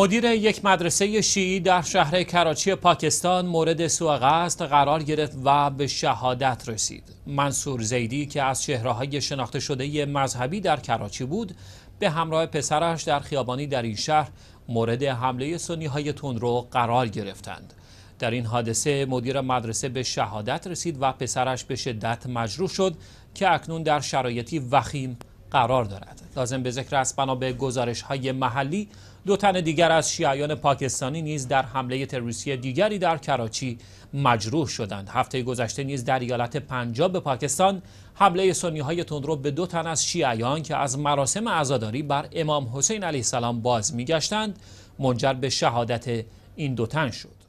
مدیر یک مدرسه شیعی در شهر کراچی پاکستان مورد سوء قرار گرفت و به شهادت رسید. منصور زیدی که از چهرههای شناخته شده مذهبی در کراچی بود، به همراه پسرش در خیابانی در این شهر مورد حمله سنی های تندرو قرار گرفتند. در این حادثه مدیر مدرسه به شهادت رسید و پسرش به شدت مجروح شد که اکنون در شرایطی وخیم قرار دارد لازم به ذکر است بنا به گزارش های محلی دو تن دیگر از شیعیان پاکستانی نیز در حمله تروریستی دیگری در کراچی مجروح شدند هفته گذشته نیز در ایالت پنجاب پاکستان حمله سنی های تندرو به دو تن از شیعیان که از مراسم عزاداری بر امام حسین علیه السلام باز میگشتند منجر به شهادت این دو تن شد